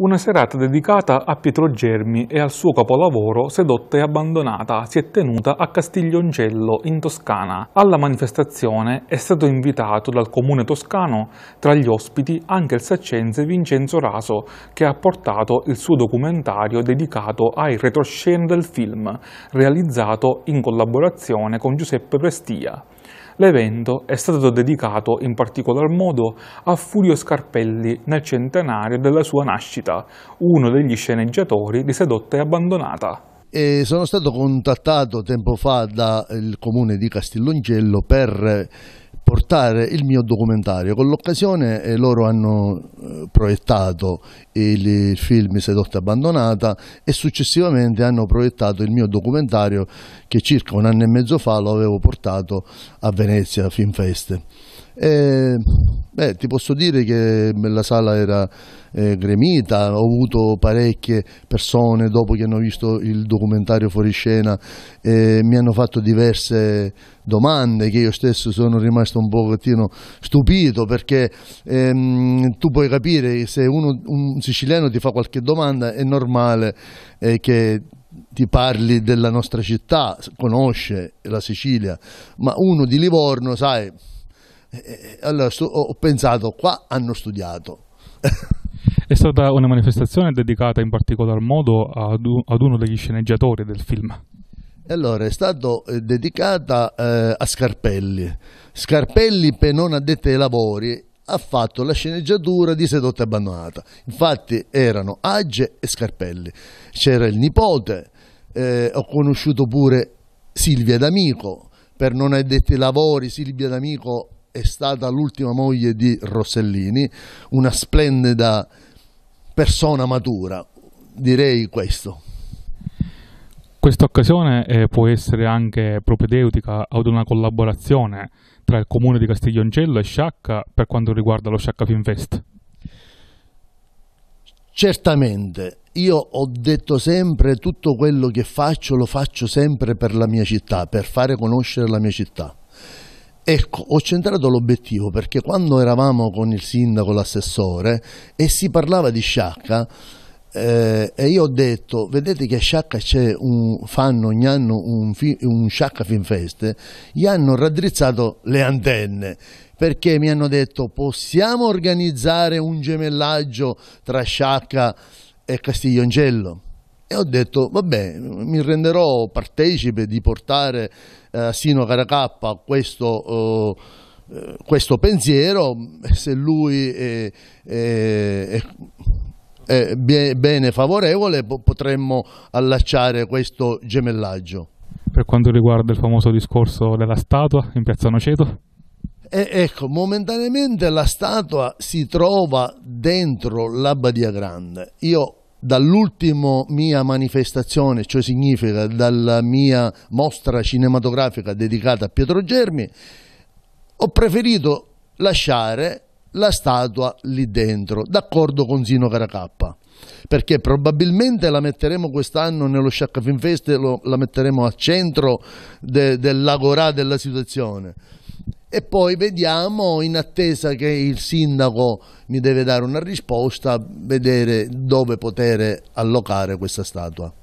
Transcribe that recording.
una serata dedicata a Pietro Germi e al suo capolavoro Sedotta e abbandonata si è tenuta a Castiglioncello in Toscana. Alla manifestazione è stato invitato dal comune toscano tra gli ospiti anche il saccense Vincenzo Raso che ha portato il suo documentario dedicato ai retroscene del film realizzato in collaborazione con Giuseppe Prestia. L'evento è stato dedicato in particolar modo a Furio Scarpelli nel centenario della sua nascita, uno degli sceneggiatori di Sedotta e Abbandonata. E sono stato contattato tempo fa dal comune di Castellongello per portare il mio documentario. Con l'occasione eh, loro hanno eh, proiettato il, il film Sedotta Abbandonata e successivamente hanno proiettato il mio documentario che circa un anno e mezzo fa lo avevo portato a Venezia Film Feste. E, beh, ti posso dire che la sala era eh, gremita, ho avuto parecchie persone dopo che hanno visto il documentario fuoriscena eh, mi hanno fatto diverse domande che io stesso sono rimasto un pochettino stupito perché ehm, tu puoi capire che se uno, un siciliano ti fa qualche domanda è normale eh, che ti parli della nostra città, conosce la Sicilia, ma uno di Livorno, sai, eh, eh, allora ho pensato, qua hanno studiato. È stata una manifestazione dedicata in particolar modo ad, uno degli sceneggiatori del film. Allora, è stata eh, dedicata eh, a Scarpelli. Scarpelli, per non addetto ai lavori, ha fatto la sceneggiatura di Sedotta abbandonata. Infatti erano Agge e Scarpelli. C'era il nipote, eh, ho conosciuto pure Silvia D'Amico. Per non addetti ai lavori, Silvia D'Amico è stata l'ultima moglie di Rossellini, una splendida persona matura, direi questo. Questa occasione eh, può essere anche propedeutica ad una collaborazione tra il comune di Castiglioncello e Sciacca per quanto riguarda lo Sciacca Finfest. Certamente, io ho detto sempre tutto quello che faccio lo faccio sempre per la mia città, per fare conoscere la mia città. Ecco, ho centrato l'obiettivo perché quando eravamo con il sindaco, l'assessore e si parlava di sciacca eh, e io ho detto, vedete che a Sciacca c'è un, fanno ogni anno un, un Sciacca Film Fest, gli hanno raddrizzato le antenne perché mi hanno detto possiamo organizzare un gemellaggio tra Sciacca e Castiglioncello e ho detto, vabbè, mi renderò partecipe di portare eh, sino a Caracappa questo... Eh, eh questo pensiero, se lui è, è, è, bene favorevole, potremmo allacciare questo gemellaggio. Per quanto riguarda il famoso discorso della statua in piazza Noceto? E ecco, momentaneamente la statua si trova dentro la Badia Grande. Io dall'ultima mia manifestazione, cioè significa dalla mia mostra cinematografica dedicata a Pietro Germi, ho preferito lasciare la statua lì dentro, d'accordo con Zino Caracappa, perché probabilmente la metteremo quest'anno nello Sciacca Film Fest, la metteremo a centro de, dell'agorà della situazione e poi vediamo in attesa che il sindaco mi deve dare una risposta, vedere dove poter allocare questa statua.